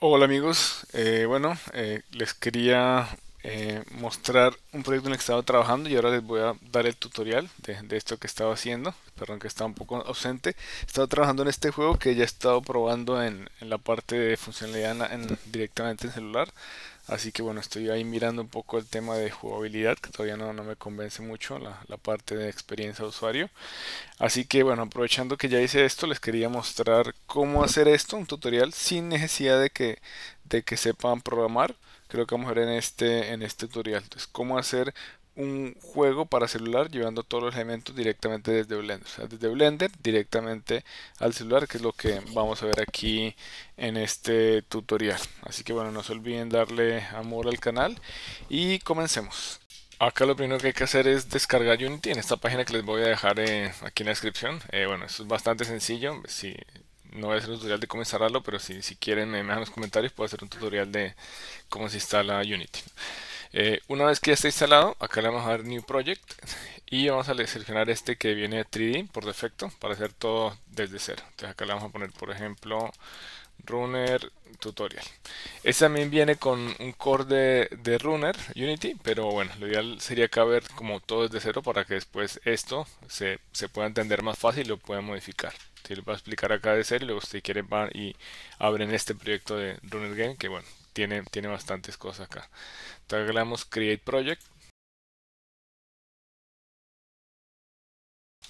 Hola amigos, eh, bueno, eh, les quería eh, mostrar un proyecto en el que estaba trabajando y ahora les voy a dar el tutorial de, esto que estaba haciendo, perdón que estaba un poco ausente, estaba trabajando en este juego que ya he estado probando en, la parte de funcionalidad en, directamente en celular, Así que bueno, estoy ahí mirando un poco el tema de jugabilidad, que todavía no, no me convence mucho la, la, parte de experiencia de usuario. Así que bueno, aprovechando que ya hice esto, les quería mostrar cómo hacer esto, un tutorial sin necesidad de que, de que sepan programar. Creo que vamos a ver en este, en este tutorial. Entonces, cómo hacer un juego para celular llevando todos los elementos directamente desde Blender. O sea, desde Blender directamente al celular, que es lo que vamos a ver aquí en este tutorial. Así que bueno, no se olviden darle amor al canal y comencemos. Acá lo primero que hay que hacer es descargar Unity en esta página que les voy a dejar eh, aquí en la descripción. Eh, bueno, eso es bastante sencillo. Si no voy a hacer un tutorial de cómo instalarlo, pero si, si quieren, eh, me dejan los comentarios, puedo hacer un tutorial de cómo se instala Unity. Eh, una vez que ya está instalado, acá le vamos a dar New Project y vamos a seleccionar este que viene 3D por defecto para hacer todo desde cero. Entonces acá le vamos a poner, por ejemplo, Runner Tutorial. Este también viene con un core de, de Runner Unity, pero bueno, lo ideal sería acá ver como todo desde cero para que después esto se, pueda entender más fácil y lo pueda modificar. Si le voy a explicar acá de cero y luego si quieren van y abren este proyecto de Runner Game, que bueno, tiene, tiene bastantes cosas acá. Tagamos Create Project.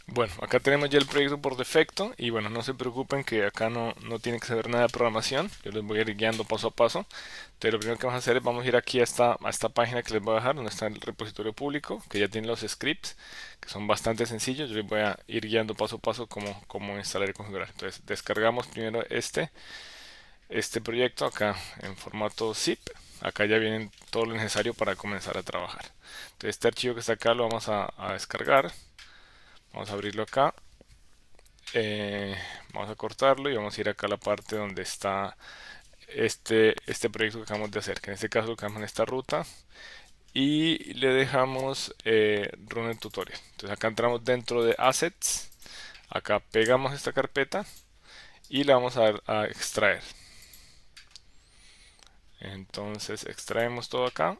Bueno, acá tenemos ya el proyecto por defecto y bueno, no se preocupen que acá no, no tiene que saber nada de programación. Yo les voy a ir guiando paso a paso. Entonces lo primero que vamos a hacer es vamos a ir aquí a esta, a esta página que les voy a dejar donde está el repositorio público, que ya tiene los scripts, que son bastante sencillos. Yo les voy a ir guiando paso a paso cómo, cómo instalar y configurar. Entonces descargamos primero este este proyecto acá en formato zip. Acá ya viene todo lo necesario para comenzar a trabajar. Entonces este archivo que está acá lo vamos a, descargar. Vamos a abrirlo acá. Eh, vamos a cortarlo y vamos a ir acá a la parte donde está este, este proyecto que acabamos de hacer. Que en este caso lo que en esta ruta. Y le dejamos eh, run el tutorial. Entonces acá entramos dentro de assets. Acá pegamos esta carpeta y la vamos a extraer. Entonces extraemos todo acá.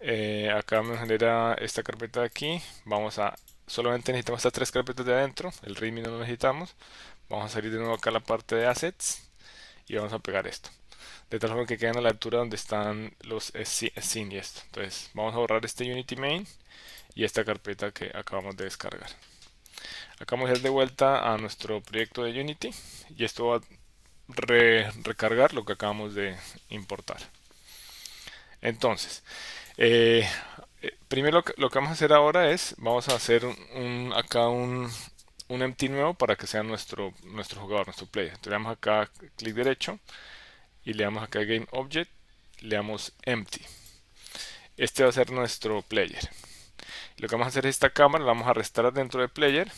Eh, acá me genera esta carpeta de aquí. Vamos a... Solamente necesitamos estas tres carpetas de adentro. El readme no lo necesitamos. Vamos a salir de nuevo acá a la parte de assets. Y vamos a pegar esto. De tal forma que queden a la altura donde están los sin y esto. Entonces vamos a borrar este unity main. Y esta carpeta que acabamos de descargar. Acá vamos a ir de vuelta a nuestro proyecto de Unity y esto va recargar lo que acabamos de importar. Entonces, eh, eh, primero lo que, vamos a hacer ahora es, vamos a hacer un, acá un, un empty nuevo para que sea nuestro, nuestro jugador, nuestro player. Entonces le damos acá clic derecho y le damos acá Game Object, le damos Empty. Este va a ser nuestro player. Lo que vamos a hacer es esta cámara, la vamos a restar dentro de player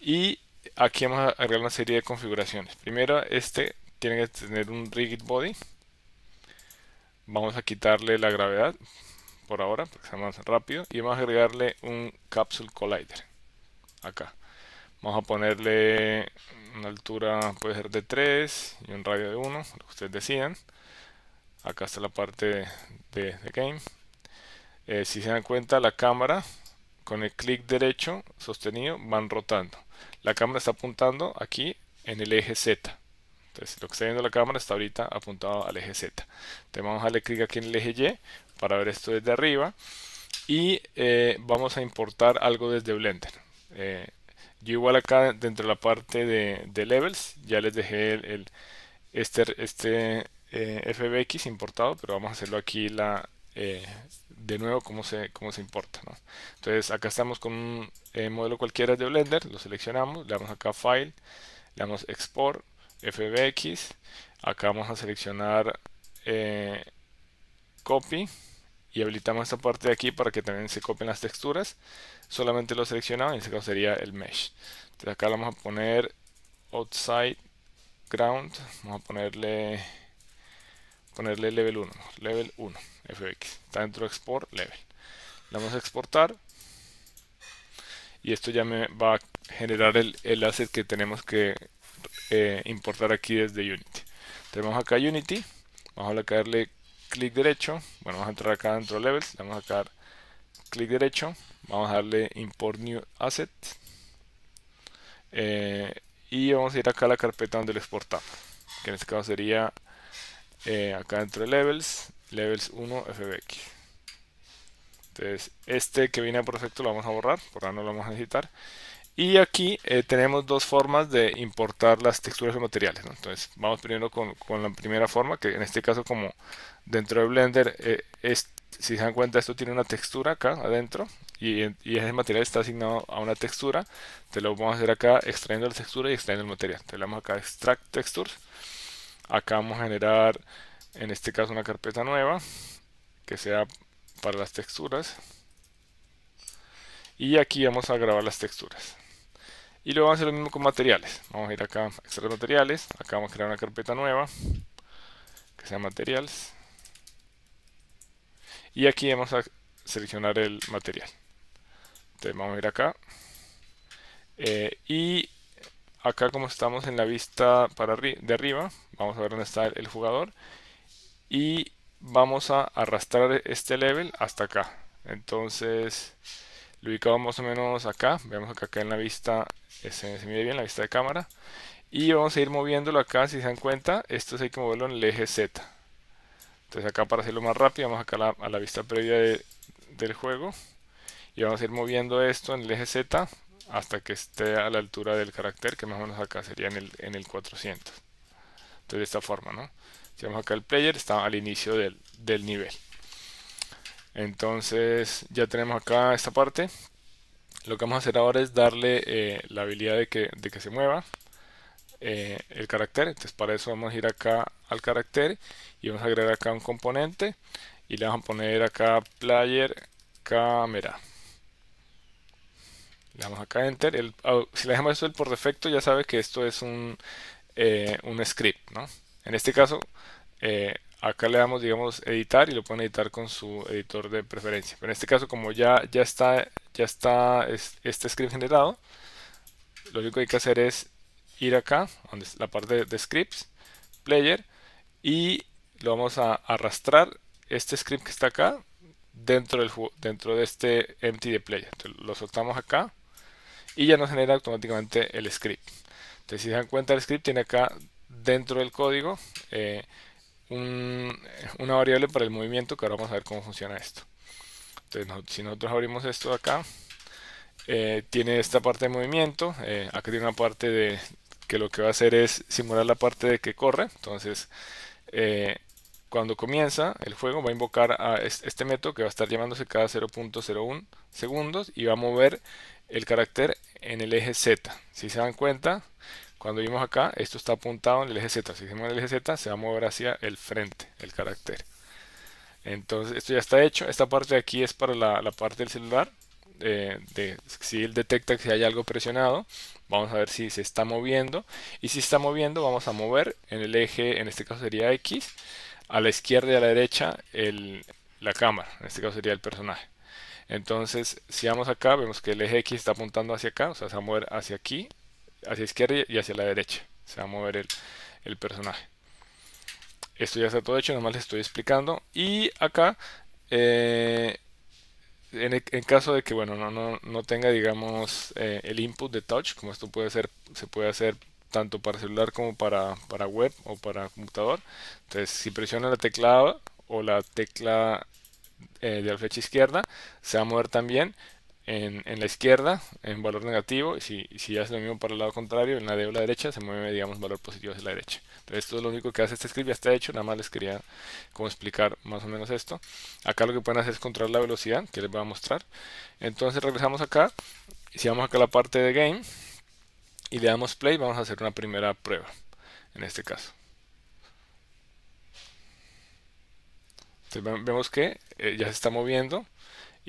y aquí vamos a agregar una serie de configuraciones. Primero, este tiene que tener un rigid body. Vamos a quitarle la gravedad por ahora, porque sea más rápido. Y vamos a agregarle un capsule collider. Acá. Vamos a ponerle una altura, puede ser de 3 y un radio de 1, lo que ustedes decían Acá está la parte de, game. Eh, si se dan cuenta, la cámara con el clic derecho sostenido van rotando la cámara está apuntando aquí en el eje Z. Entonces, lo que está viendo la cámara está ahorita apuntado al eje Z. Entonces, vamos a darle clic aquí en el eje Y para ver esto desde arriba. Y eh, vamos a importar algo desde Blender. Eh, yo igual acá dentro de la parte de, levels ya les dejé el, este, este eh, FBX importado, pero vamos a hacerlo aquí la, de nuevo cómo se, cómo se importa. Entonces acá estamos con un eh, modelo cualquiera de Blender, lo seleccionamos, le damos acá File, le damos Export, FBX, acá vamos a seleccionar eh, Copy y habilitamos esta parte de aquí para que también se copien las texturas. Solamente lo seleccionamos en este caso sería el Mesh. Entonces acá le vamos a poner Outside Ground, vamos a ponerle ponerle level 1, level 1 FBX. Está dentro de export level. Le vamos a exportar. Y esto ya me va a generar el, el asset que tenemos que eh, importar aquí desde Unity. Tenemos acá Unity. Vamos a darle clic derecho. Bueno, vamos a entrar acá dentro de levels. Le vamos a dar clic derecho. Vamos a darle import new asset. Eh, y vamos a ir acá a la carpeta donde lo exportamos. Que en este caso sería eh, acá dentro de levels levels 1 fbx entonces este que viene por defecto lo vamos a borrar por ahora no lo vamos a necesitar y aquí eh, tenemos dos formas de importar las texturas y materiales. Entonces vamos primero con, la primera forma, que en este caso como dentro de Blender, eh, es, si se dan cuenta esto tiene una textura acá adentro y, y ese material está asignado a una textura. Te lo vamos a hacer acá extrayendo la textura y extrayendo el material. Te le damos acá Extract Textures. Acá vamos a generar en este caso una carpeta nueva que sea para las texturas y aquí vamos a grabar las texturas y luego vamos a hacer lo mismo con materiales vamos a ir acá a extraer materiales acá vamos a crear una carpeta nueva que sea materiales y aquí vamos a seleccionar el material entonces vamos a ir acá eh, y acá como estamos en la vista para de arriba vamos a ver dónde está el jugador y vamos a arrastrar este level hasta acá entonces lo ubicamos más o menos acá vemos acá, acá en la vista este, se, mide bien la vista de cámara y vamos a ir moviéndolo acá si se dan cuenta esto hay que moverlo en el eje Z entonces acá para hacerlo más rápido vamos acá a la, vista previa del juego y vamos a ir moviendo esto en el eje Z hasta que esté a la altura del carácter que más o menos acá sería en el, en el 400 entonces de esta forma ¿no? tenemos acá el player, está al inicio del, nivel. Entonces ya tenemos acá esta parte. Lo que vamos a hacer ahora es darle eh, la habilidad de que, se mueva eh, el carácter. Entonces para eso vamos a ir acá al carácter y vamos a agregar acá un componente y le vamos a poner acá player cámara. Le damos acá enter. si le dejamos esto por defecto ya sabe que esto es un, eh, un script, ¿no? En este caso, eh, acá le damos, digamos, editar y lo pueden editar con su editor de preferencia. Pero en este caso, como ya, ya está, ya está este script generado, lo único que hay que hacer es ir acá, donde es la parte de scripts, player, y lo vamos a arrastrar este script que está acá dentro, del, dentro de este empty de player. Entonces, lo soltamos acá y ya nos genera automáticamente el script. Entonces, si se dan cuenta, el script tiene acá dentro del código eh, eh, una variable para el movimiento que ahora vamos a ver cómo funciona esto. Entonces, si nosotros abrimos esto acá, eh, tiene esta parte de movimiento, acá tiene una parte de que lo que va a hacer es simular la parte de que corre, entonces cuando comienza el juego va a invocar a este método que va a estar llamándose cada 0.01 segundos y va a mover el carácter en el eje Z. Si se dan cuenta, cuando vimos acá, esto está apuntado en el eje Z. Si hicimos el eje Z, se va a mover hacia el frente, el carácter. Entonces, esto ya está hecho. Esta parte de aquí es para la, parte del celular. Eh, si él detecta que hay algo presionado, vamos a ver si se está moviendo. Y si está moviendo, vamos a mover en el eje, en este caso sería X, a la izquierda y a la derecha la cámara. En este caso sería el personaje. Entonces, si vamos acá, vemos que el eje X está apuntando hacia acá, o sea, se va a mover hacia aquí hacia izquierda y hacia la derecha. Se va a mover el, personaje. Esto ya está todo hecho, nomás les estoy explicando. Y acá, eh, en, caso de que bueno no, no, no tenga digamos eh, el input de touch, como esto puede ser, se puede hacer tanto para celular como para, web o para computador. Entonces, si presiona la tecla o la tecla eh, de la flecha izquierda, se va a mover también en, la izquierda en valor negativo y si, si hace lo mismo para el lado contrario en la de derecha se mueve digamos valor positivo hacia la derecha entonces esto es lo único que hace este script ya está hecho nada más les quería como explicar más o menos esto acá lo que pueden hacer es controlar la velocidad que les voy a mostrar entonces regresamos acá y si vamos acá a la parte de game y le damos play vamos a hacer una primera prueba en este caso entonces vemos que eh, ya se está moviendo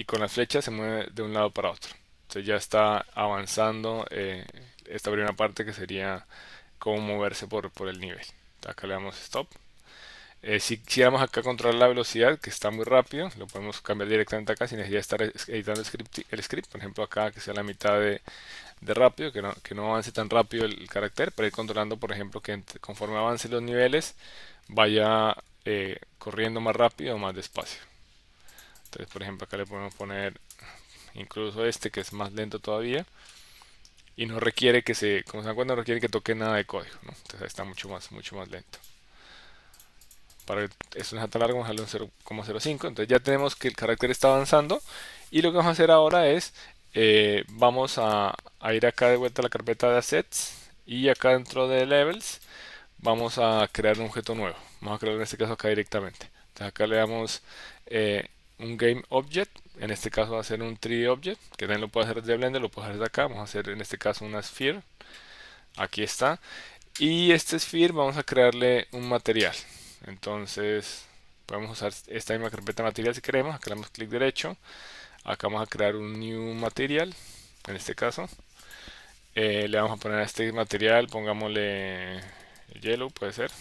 y con la flecha se mueve de un lado para otro. Entonces ya está avanzando eh, esta primera parte que sería cómo moverse por, el nivel. Acá le damos stop. Eh, si quisiéramos acá controlar la velocidad, que está muy rápido, lo podemos cambiar directamente acá sin necesidad de estar editando el script, Por ejemplo, acá que sea la mitad de, rápido, que no, que no, avance tan rápido el, carácter, para ir controlando, por ejemplo, que conforme avance los niveles, vaya eh, corriendo más rápido o más despacio. Entonces, por ejemplo, acá le podemos poner incluso este que es más lento todavía. Y no requiere que se, como se dan no requiere que toque nada de código. Entonces ahí está mucho más, mucho más lento. Para que esto no sea tan largo, vamos a darle un 0,05. Entonces ya tenemos que el carácter está avanzando. Y lo que vamos a hacer ahora es, eh, vamos a, ir acá de vuelta a la carpeta de assets. Y acá dentro de levels, vamos a crear un objeto nuevo. Vamos a crear en este caso acá directamente. Entonces acá le damos eh, un game object, en este caso va a ser un 3 object, que también lo puedo hacer desde Blender, lo puedo hacer desde acá, vamos a hacer en este caso una sphere, aquí está, y este sphere vamos a crearle un material, entonces podemos usar esta misma carpeta material si queremos, acá le damos clic derecho, acá vamos a crear un new material, en este caso, eh, le vamos a poner a este material, pongámosle yellow puede ser,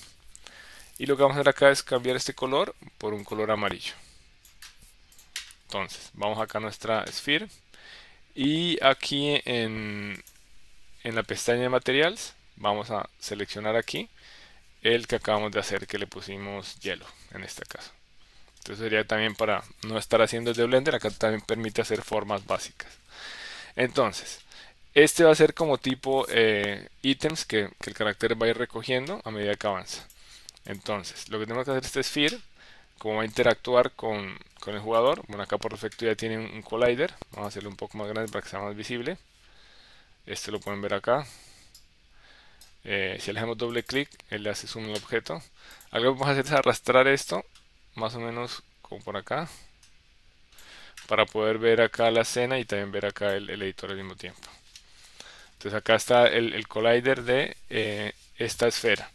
y lo que vamos a hacer acá es cambiar este color por un color amarillo. Entonces, vamos acá a nuestra Sphere. Y aquí en, la pestaña de Materials, vamos a seleccionar aquí el que acabamos de hacer, que le pusimos hielo, en este caso. Entonces sería también para no estar haciendo el de Blender, acá también permite hacer formas básicas. Entonces, este va a ser como tipo eh, ítems que, el carácter va a ir recogiendo a medida que avanza. Entonces, lo que tenemos que hacer este sphere cómo va a interactuar con, el jugador. Bueno, acá por defecto ya tiene un, collider. Vamos a hacerlo un poco más grande para que sea más visible. Este lo pueden ver acá. Eh, si le hacemos doble clic, él le hace zoom al objeto. Algo que vamos a hacer es arrastrar esto, más o menos como por acá. Para poder ver acá la escena y también ver acá el, editor al mismo tiempo. Entonces acá está el, collider de eh, esta esfera.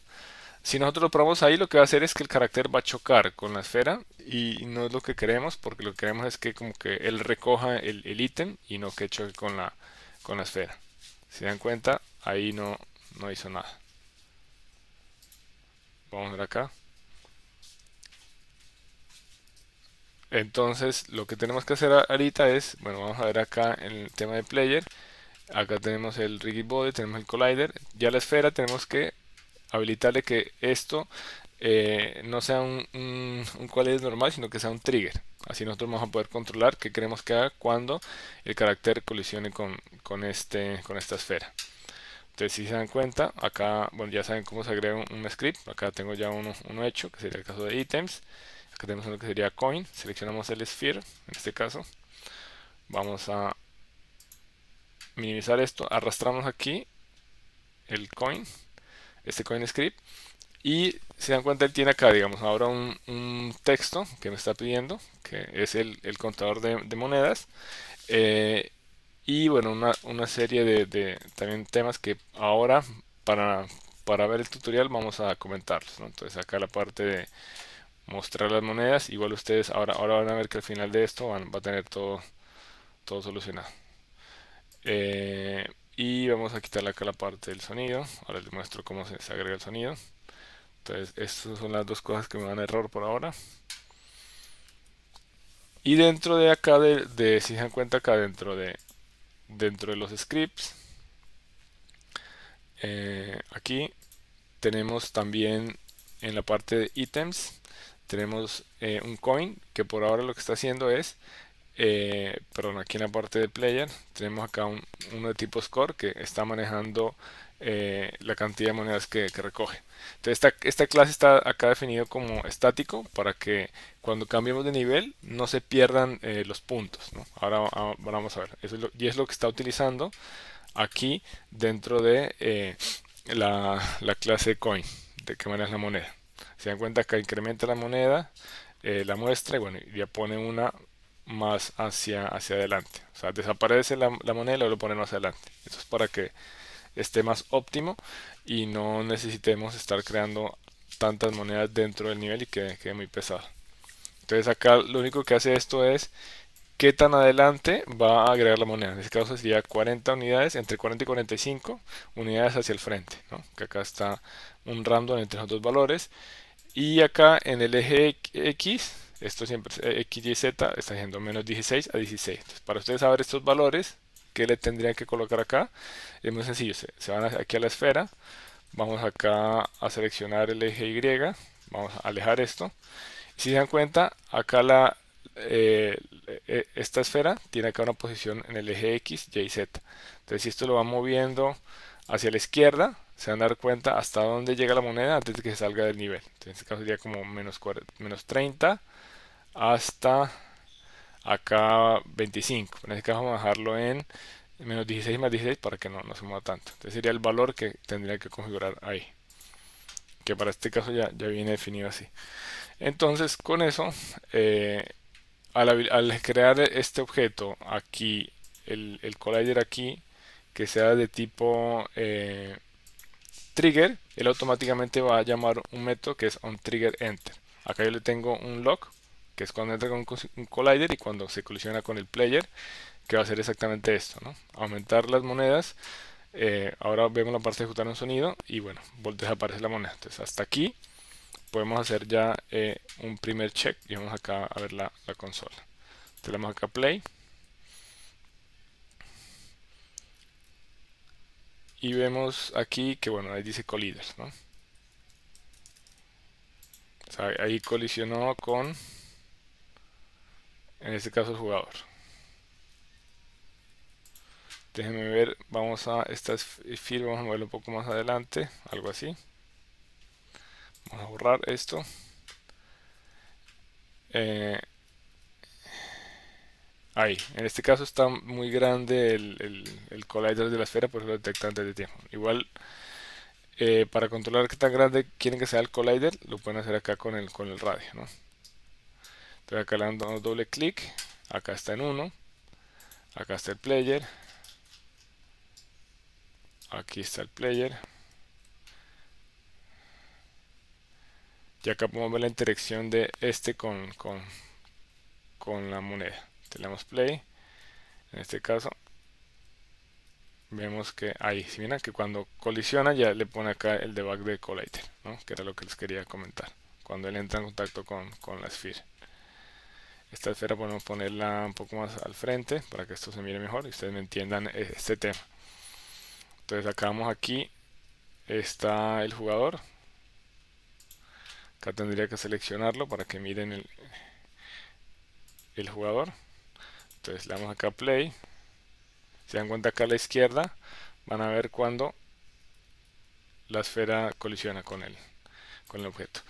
Si nosotros lo probamos ahí, lo que va a hacer es que el carácter va a chocar con la esfera y no es lo que queremos, porque lo que queremos es que como que él recoja el ítem y no que choque con la, con la esfera. Si dan cuenta, ahí no, no hizo nada. Vamos a ver acá. Entonces, lo que tenemos que hacer ahorita es, bueno, vamos a ver acá en el tema de player. Acá tenemos el Rigid Body, tenemos el Collider. Ya la esfera tenemos que habilitarle que esto eh, no sea un, cual es normal, sino que sea un trigger. Así nosotros vamos a poder controlar qué queremos que haga cuando el carácter colisione con, este, con esta esfera. Entonces si se dan cuenta, acá, bueno ya saben cómo se agrega un, script, acá tengo ya uno, hecho, que sería el caso de ítems, acá tenemos lo que sería coin, seleccionamos el sphere, en este caso, vamos a minimizar esto, arrastramos aquí el coin, este coin script Y se dan cuenta, él tiene acá, digamos, ahora un, texto que me está pidiendo, que es el, contador de, monedas. Eh, y bueno, una, serie de, también temas que ahora, para, para ver el tutorial, vamos a comentarlos. Entonces acá la parte de mostrar las monedas. Igual ustedes ahora, ahora van a ver que al final de esto van, va a tener todo, todo solucionado. Eh, y vamos a quitarle acá la parte del sonido ahora les muestro cómo se, agrega el sonido entonces estas son las dos cosas que me dan error por ahora y dentro de acá de, si se dan cuenta acá dentro de dentro de los scripts eh, aquí tenemos también en la parte de ítems tenemos eh, un coin que por ahora lo que está haciendo es eh, perdón, aquí en la parte de player tenemos acá uno de tipo score que está manejando eh, la cantidad de monedas que, recoge. Entonces esta, clase está acá definido como estático para que cuando cambiemos de nivel no se pierdan eh, los puntos. Ah, ahora, vamos a ver, y es lo que está utilizando aquí dentro de la, la, clase coin, de que maneja la moneda. Se dan cuenta que incrementa la moneda, la muestra y bueno, ya pone una más hacia, hacia adelante. O sea, desaparece la, moneda y lo ponemos más adelante. Eso es para que esté más óptimo y no necesitemos estar creando tantas monedas dentro del nivel y que quede muy pesado. Entonces acá lo único que hace esto es qué tan adelante va a agregar la moneda. En este caso sería 40 unidades, entre 40 y 45 unidades hacia el frente. Que acá está un random entre los dos valores. Y acá en el eje X esto siempre es eh, X, Y, Z, está haciendo menos 16 a 16. Entonces, para ustedes saber estos valores, ¿qué le tendrían que colocar acá? Es muy sencillo, se, van aquí a la esfera, vamos acá a seleccionar el eje Y, vamos a alejar esto. Si se dan cuenta, acá la, eh, e, esta esfera tiene acá una posición en el eje X, Y, Z. Entonces si esto lo va moviendo hacia la izquierda, se van a dar cuenta hasta dónde llega la moneda antes de que se salga del nivel. Entonces, en este caso sería como menos, menos 30, hasta acá 25. En este caso vamos a dejarlo en menos 16 más 16 para que no, no se mueva tanto. Entonces sería el valor que tendría que configurar ahí. Que para este caso ya, ya viene definido así. Entonces con eso, eh, al, crear este objeto aquí, el, el, collider aquí, que sea de tipo eh, trigger, él automáticamente va a llamar un método que es onTriggerEnter. Acá yo le tengo un log que es cuando entra con un collider y cuando se colisiona con el player, que va a hacer exactamente esto, ¿no? Aumentar las monedas. Eh, ahora vemos la parte de ejecutar un sonido y bueno, desaparece la moneda. Entonces hasta aquí podemos hacer ya eh, un primer check y vamos acá a ver la, la consola. damos acá play. Y vemos aquí que bueno, ahí dice collider, ahí colisionó con en este caso el jugador déjenme ver vamos a esta firmas vamos a moverlo un poco más adelante algo así vamos a borrar esto eh, ahí en este caso está muy grande el, el, collider de la esfera por eso lo detectan desde tiempo igual eh, para controlar qué tan grande quieren que sea el collider lo pueden hacer acá con el con el radio ¿no? Entonces acá le damos doble clic, acá está en uno, acá está el player, aquí está el player. Y acá podemos ver la interacción de este con, con, la moneda. Tenemos play, en este caso vemos que ahí, si miran que cuando colisiona ya le pone acá el debug de Collider, que era lo que les quería comentar, cuando él entra en contacto con, con la esfera. Esta esfera podemos ponerla un poco más al frente para que esto se mire mejor y ustedes me entiendan eh, este tema. Entonces vamos aquí, está el jugador. Acá tendría que seleccionarlo para que miren el, jugador. Entonces le damos acá play. Se dan cuenta acá a la izquierda van a ver cuando la esfera colisiona con él, con el objeto.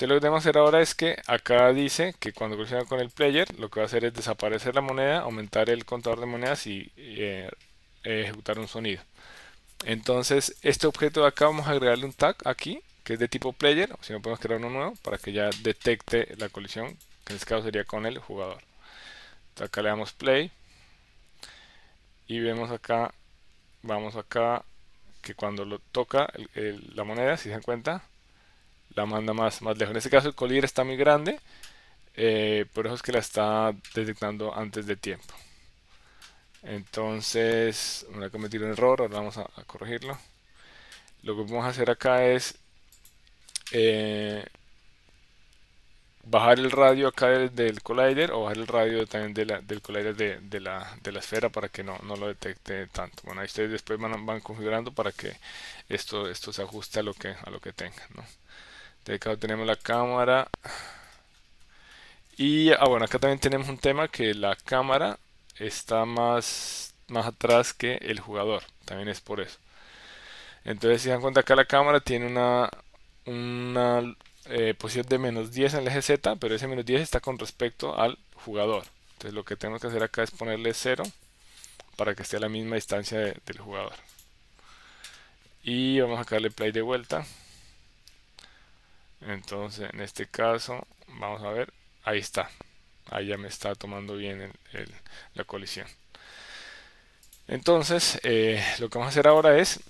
Entonces lo que debemos hacer ahora es que acá dice que cuando colisiona con el player, lo que va a hacer es desaparecer la moneda, aumentar el contador de monedas y eh, ejecutar un sonido. Entonces este objeto de acá vamos a agregarle un tag aquí, que es de tipo player, o si no podemos crear uno nuevo para que ya detecte la colisión, que en este caso sería con el jugador. acá le damos play y vemos acá, vamos acá, que cuando lo toca la moneda, si se dan cuenta, la manda más, más lejos. En este caso el collider está muy grande, eh, por eso es que la está detectando antes de tiempo. Entonces, me a cometido un error, ahora vamos a, corregirlo. Lo que vamos a hacer acá es eh, bajar el radio acá del, collider o bajar el radio también del collider de, la, esfera para que no, no, lo detecte tanto. Bueno, ahí ustedes después van, configurando para que esto, esto se ajuste a lo que, a lo que tengan. ¿no? Este, acá tenemos la cámara y ah, bueno acá también tenemos un tema que la cámara está más más atrás que el jugador también es por eso entonces si dan cuenta acá la cámara tiene una una eh, posición de menos 10 en el eje Z pero ese menos 10 está con respecto al jugador entonces lo que tenemos que hacer acá es ponerle 0 para que esté a la misma distancia del jugador y vamos a darle play de vuelta entonces en este caso vamos a ver ahí está ahí ya me está tomando bien la colisión entonces eh, lo que vamos a hacer ahora es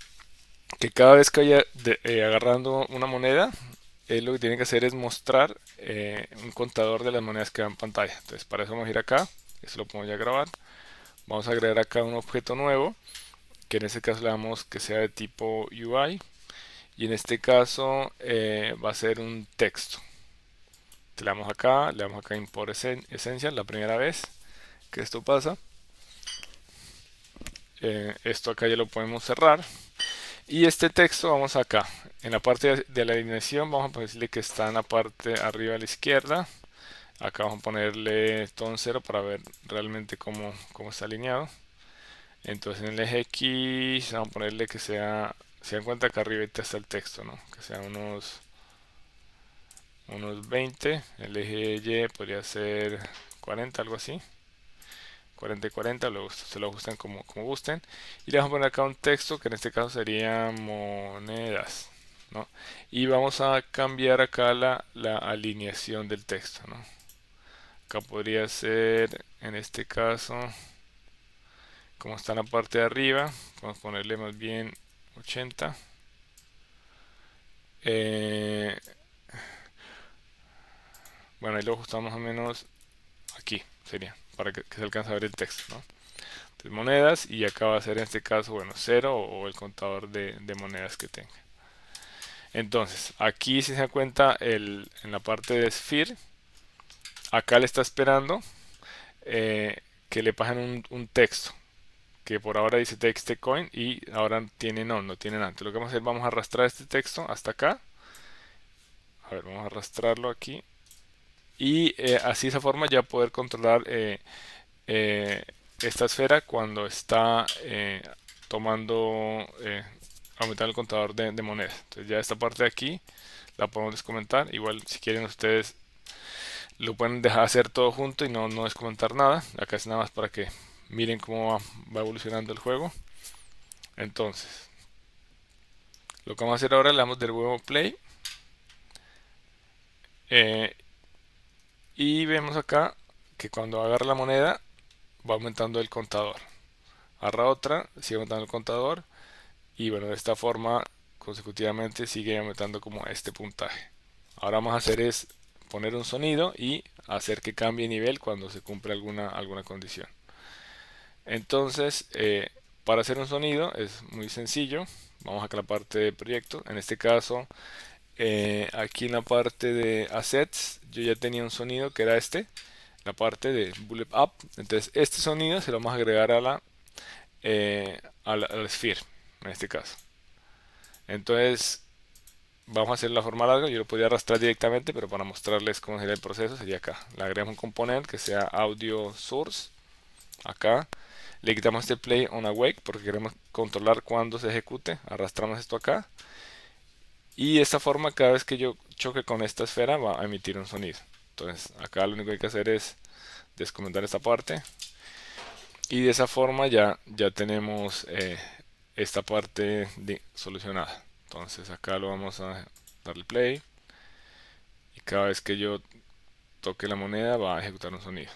que cada vez que vaya eh, agarrando una moneda él eh, lo que tiene que hacer es mostrar un contador de las monedas que va en pantalla entonces para eso vamos a ir acá eso lo pongo ya grabar vamos a agregar acá un objeto nuevo que en este caso le damos que sea de tipo UI y en este caso eh, va a ser un texto le damos acá, le damos acá import esencia la primera vez que esto pasa eh, esto acá ya lo podemos cerrar y este texto vamos acá en la parte de la alineación vamos a decirle que está en la parte arriba a la izquierda acá vamos a ponerle ton cero para ver realmente cómo, cómo está alineado entonces en el eje X vamos a ponerle que sea se dan cuenta que arriba está el texto, ¿no? Que sea unos unos 20, el eje Y podría ser 40, algo así. 40 y 40, se lo ajustan como, como gusten. Y le vamos a poner acá un texto que en este caso sería monedas. Y vamos a cambiar acá la, la alineación del texto. Acá podría ser, en este caso, como está en la parte de arriba, vamos a ponerle más bien 80. Eh, bueno, y lo ajustamos más o menos aquí, sería, para que, se alcance a ver el texto, ¿no? Entonces, monedas, y acá va a ser en este caso, bueno, cero o, el contador de, monedas que tenga. Entonces, aquí si se da cuenta, el, en la parte de Sphere, acá le está esperando eh, que le pasen un texto que por ahora dice coin y ahora tiene no, no tiene nada. Entonces lo que vamos a hacer, vamos a arrastrar este texto hasta acá. A ver, vamos a arrastrarlo aquí. Y eh, así de esa forma ya poder controlar eh, eh, esta esfera cuando está tomando, aumentando el contador de, de monedas. Entonces ya esta parte de aquí la podemos descomentar. Igual si quieren ustedes lo pueden dejar hacer todo junto y no, no descomentar nada. Acá es nada más para que Miren cómo va, evolucionando el juego. Entonces, lo que vamos a hacer ahora, le damos del nuevo play. Eh, y vemos acá que cuando agarra la moneda va aumentando el contador. Agarra otra, sigue aumentando el contador. Y bueno, de esta forma consecutivamente sigue aumentando como este puntaje. Ahora vamos a hacer es poner un sonido y hacer que cambie nivel cuando se cumple alguna, alguna condición. Entonces, eh, para hacer un sonido es muy sencillo. Vamos acá a la parte de proyecto. En este caso, eh, aquí en la parte de assets, yo ya tenía un sonido que era este. La parte de bullet up. Entonces, este sonido se lo vamos a agregar a la, eh, al sphere, en este caso. Entonces, vamos a hacer la forma larga, yo lo podía arrastrar directamente, pero para mostrarles cómo sería el proceso sería acá. Le agregamos un componente que sea audio source, acá, le quitamos este play on awake porque queremos controlar cuando se ejecute. Arrastramos esto acá. Y de esta forma cada vez que yo choque con esta esfera va a emitir un sonido. Entonces acá lo único que hay que hacer es descomentar esta parte. Y de esa forma ya, ya tenemos eh, esta parte solucionada. Entonces acá lo vamos a darle play. Y cada vez que yo toque la moneda va a ejecutar un sonido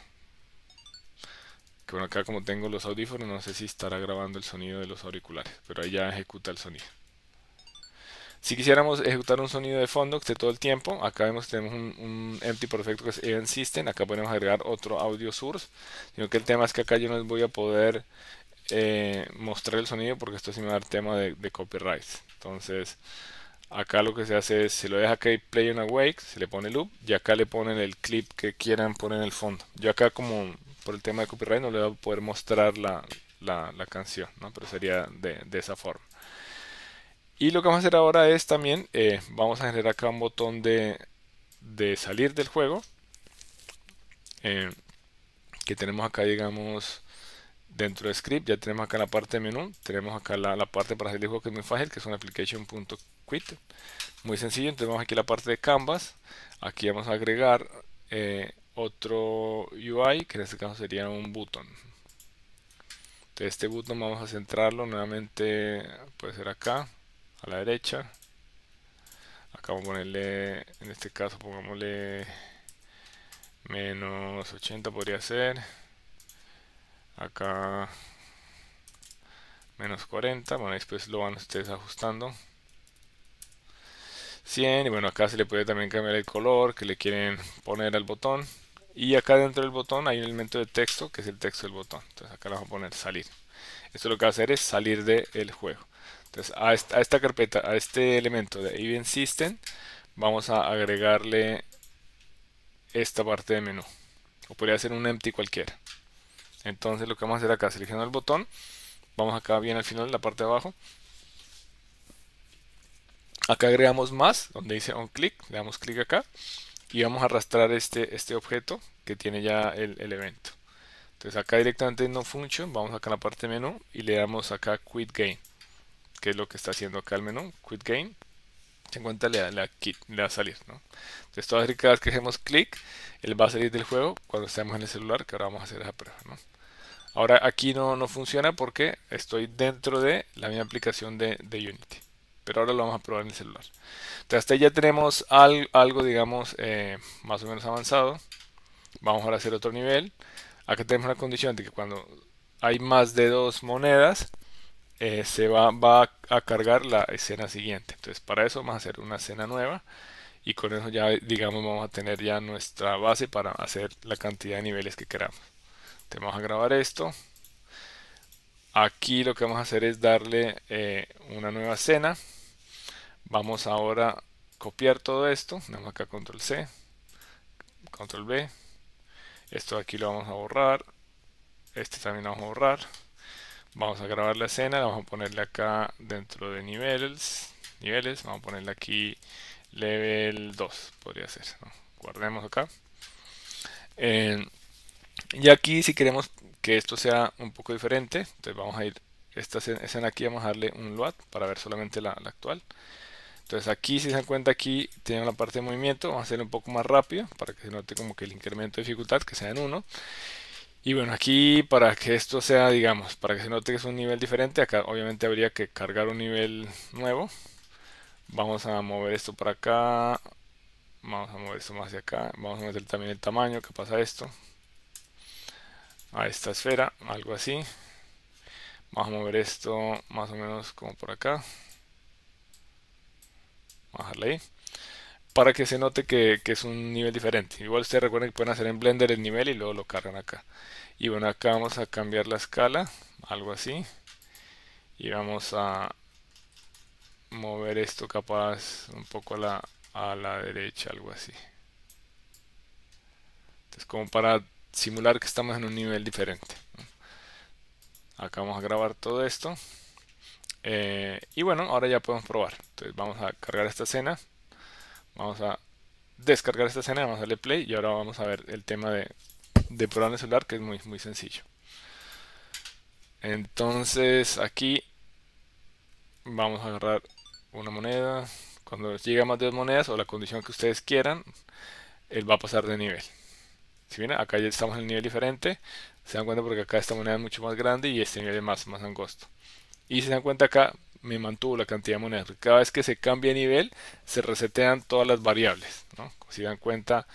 bueno, acá como tengo los audífonos, no sé si estará grabando el sonido de los auriculares, pero ahí ya ejecuta el sonido. Si quisiéramos ejecutar un sonido de fondo que esté todo el tiempo, acá vemos que tenemos un, empty perfecto que es Event System. Acá podemos agregar otro audio source. Sino que el tema es que acá yo no les voy a poder eh, mostrar el sonido porque esto sí me va a dar tema de, copyright. Entonces, acá lo que se hace es, se lo deja que play and awake, se le pone loop y acá le ponen el clip que quieran poner en el fondo. Yo acá como por el tema de copyright no le va a poder mostrar la, canción, ¿no? Pero sería de, esa forma. Y lo que vamos a hacer ahora es también, eh, vamos a generar acá un botón de, salir del juego. Eh, que tenemos acá, digamos, dentro de script, ya tenemos acá la parte de menú, tenemos acá la, parte para salir del juego que es muy fácil, que es un application.quit. Muy sencillo, entonces vamos aquí la parte de canvas, aquí vamos a agregar... Eh, otro UI, que en este caso sería un botón este botón vamos a centrarlo nuevamente, puede ser acá, a la derecha. Acá vamos a ponerle, en este caso pongámosle menos 80 podría ser. Acá menos 40, bueno después lo van ustedes ajustando. 100 y bueno acá se le puede también cambiar el color que le quieren poner al botón y acá dentro del botón hay un elemento de texto, que es el texto del botón. Entonces acá le vamos a poner salir. Esto lo que va a hacer es salir del juego. Entonces a esta, a esta, carpeta, a este elemento de Event System, vamos a agregarle esta parte de menú. O podría ser un empty cualquiera. Entonces lo que vamos a hacer acá, selecciono el botón. Vamos acá bien al final, la parte de abajo. Acá agregamos más, donde dice on click. Le damos clic acá y vamos a arrastrar este, este objeto que tiene ya el, el evento. Entonces acá directamente no funciona vamos acá a la parte menú y le damos acá quit gain, que es lo que está haciendo acá el menú, quit gain. En cuenta le da, le salir, ¿no? Entonces todas las veces que hacemos clic, él va a salir del juego cuando estemos en el celular, que ahora vamos a hacer esa prueba, Ahora aquí no, funciona porque estoy dentro de la misma aplicación de Unity pero ahora lo vamos a probar en el celular. Entonces hasta ahí ya tenemos algo, digamos, eh, más o menos avanzado. Vamos a hacer otro nivel. Acá tenemos una condición de que cuando hay más de dos monedas, eh, se va, va, a cargar la escena siguiente. Entonces para eso vamos a hacer una escena nueva y con eso ya, digamos, vamos a tener ya nuestra base para hacer la cantidad de niveles que queramos. Entonces vamos a grabar esto aquí lo que vamos a hacer es darle eh, una nueva escena vamos ahora a copiar todo esto damos acá control C control B. esto de aquí lo vamos a borrar este también lo vamos a borrar vamos a grabar la escena vamos a ponerle acá dentro de niveles niveles vamos a ponerle aquí level 2 podría ser guardemos acá eh, y aquí si queremos que esto sea un poco diferente. Entonces vamos a ir, esta escena aquí vamos a darle un load para ver solamente la, actual. Entonces aquí, si se dan cuenta, aquí tienen la parte de movimiento, vamos a hacerlo un poco más rápido para que se note como que el incremento de dificultad, que sea en uno Y bueno, aquí para que esto sea, digamos, para que se note que es un nivel diferente, acá obviamente habría que cargar un nivel nuevo. Vamos a mover esto para acá, vamos a mover esto más hacia acá, vamos a meter también el tamaño, que pasa esto a esta esfera, algo así. Vamos a mover esto más o menos como por acá. Bajarle ahí. Para que se note que, es un nivel diferente. Igual ustedes recuerden que pueden hacer en Blender el nivel y luego lo cargan acá. Y bueno, acá vamos a cambiar la escala, algo así. Y vamos a mover esto capaz un poco a la, a la derecha, algo así. Entonces como para simular que estamos en un nivel diferente. Acá vamos a grabar todo esto. Eh, y bueno, ahora ya podemos probar. Entonces vamos a cargar esta escena. Vamos a descargar esta escena, vamos a darle play y ahora vamos a ver el tema de, de probar en el celular que es muy, muy sencillo. Entonces aquí vamos a agarrar una moneda. Cuando llegue más de dos monedas o la condición que ustedes quieran, él va a pasar de nivel. Si bien acá ya estamos en un nivel diferente, se dan cuenta porque acá esta moneda es mucho más grande y este nivel es más, más angosto. Y si se dan cuenta acá me mantuvo la cantidad de monedas. Cada vez que se cambia nivel, se resetean todas las variables. Si dan cuenta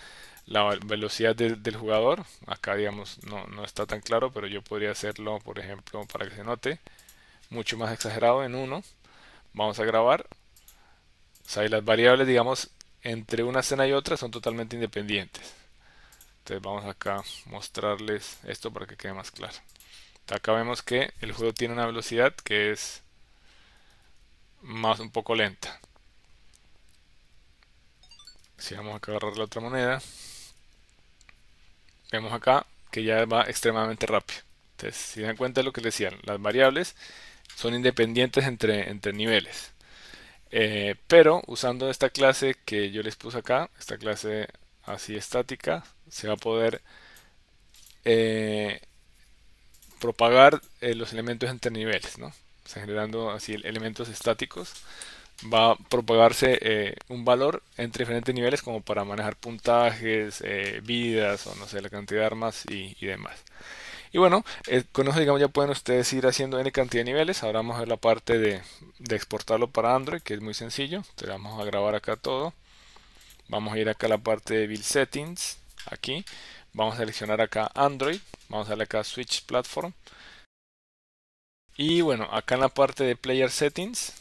la velocidad del jugador, acá digamos no, está tan claro, pero yo podría hacerlo, por ejemplo, para que se note, mucho más exagerado en 1. Vamos a grabar. O las variables, digamos, entre una escena y otra son totalmente independientes entonces este, vamos acá a mostrarles esto para que quede más claro acá vemos que el juego tiene una velocidad que es más un poco lenta si vamos a agarrar la otra moneda vemos acá que ya va extremadamente rápido entonces si dan cuenta de lo que les decían las variables son independientes entre, niveles eh, pero usando esta clase que yo les puse acá esta clase así estática se va a poder eh, propagar eh, los elementos entre niveles, generando así elementos estáticos, va a propagarse eh, un valor entre diferentes niveles como para manejar puntajes, vidas o no sé, la cantidad de armas y, demás. Y bueno, con eso digamos ya pueden ustedes ir haciendo N cantidad de niveles. Ahora vamos a ver la parte de, de exportarlo para Android, que es muy sencillo. Entonces vamos a grabar acá todo. Vamos a ir acá a la parte de Build Settings aquí. Vamos a seleccionar acá Android, vamos a darle acá Switch Platform. Y bueno, acá en la parte de Player Settings,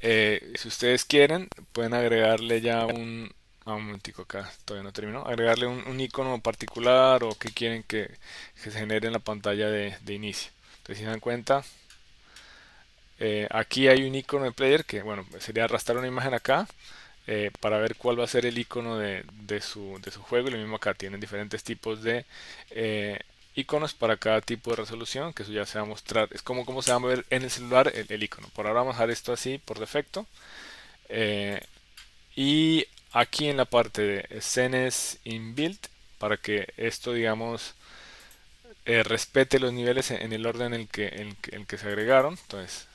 eh, si ustedes quieren, pueden agregarle ya un... Ah, un momentico acá, todavía no terminó. Agregarle un, icono particular o que quieren que, se genere en la pantalla de, inicio. Entonces, si se dan cuenta, eh, aquí hay un icono de player que, bueno, sería arrastrar una imagen acá eh, para ver cuál va a ser el icono de, su, juego. Y lo mismo acá, tienen diferentes tipos de eh, iconos para cada tipo de resolución, que eso ya se va a mostrar, es como, como se va a ver en el celular el, icono. Por ahora vamos a dejar esto así por defecto. Eh, y aquí en la parte de escenas inbuilt, para que esto, digamos, respete los niveles en el orden en el que, que se agregaron. Entonces,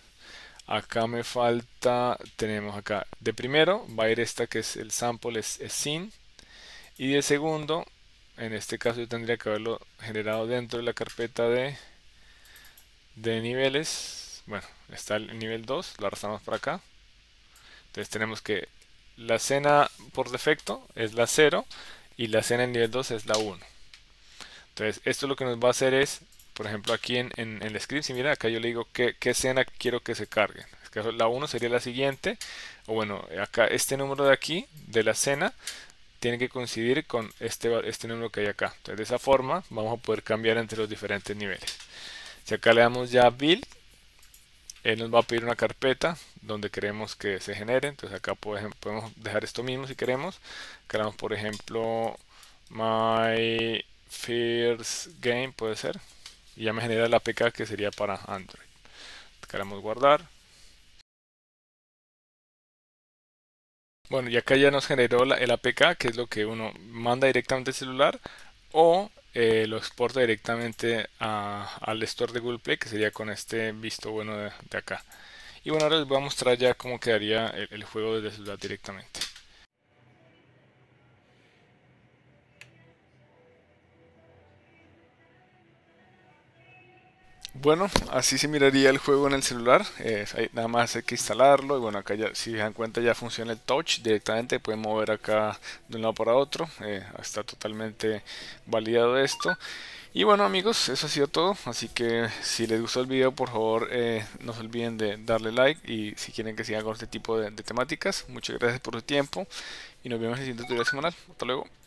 Acá me falta, tenemos acá, de primero va a ir esta que es el sample es, sin. Y de segundo, en este caso yo tendría que haberlo generado dentro de la carpeta de, de niveles. Bueno, está el nivel 2, lo arrastramos para acá. Entonces tenemos que la escena por defecto es la 0 y la escena en nivel 2 es la 1. Entonces esto lo que nos va a hacer es por ejemplo, aquí en, el script, si mira acá yo le digo qué, escena quiero que se cargue este La 1 sería la siguiente, o bueno, acá este número de aquí, de la escena, tiene que coincidir con este, este número que hay acá. Entonces, de esa forma vamos a poder cambiar entre los diferentes niveles. Si acá le damos ya build, él nos va a pedir una carpeta donde queremos que se genere. Entonces acá podemos dejar esto mismo si queremos. Creamos por ejemplo my first game, puede ser y ya me genera la APK que sería para Android. Queremos guardar. Bueno, y acá ya nos generó la, el APK, que es lo que uno manda directamente al celular o eh, lo exporta directamente al store de Google Play, que sería con este visto bueno de, acá. Y bueno, ahora les voy a mostrar ya cómo quedaría el, juego desde el celular directamente. Bueno, así se miraría el juego en el celular. nada más hay que instalarlo. Y bueno, acá ya, si se dan cuenta, ya funciona el touch directamente. Pueden mover acá de un lado para otro. Eh, está totalmente validado esto. Y bueno, amigos, eso ha sido todo. Así que si les gustó el video, por favor, eh, no se olviden de darle like. Y si quieren que siga con este tipo de, de temáticas, muchas gracias por su tiempo. Y nos vemos en el siguiente tutorial semanal. Hasta luego.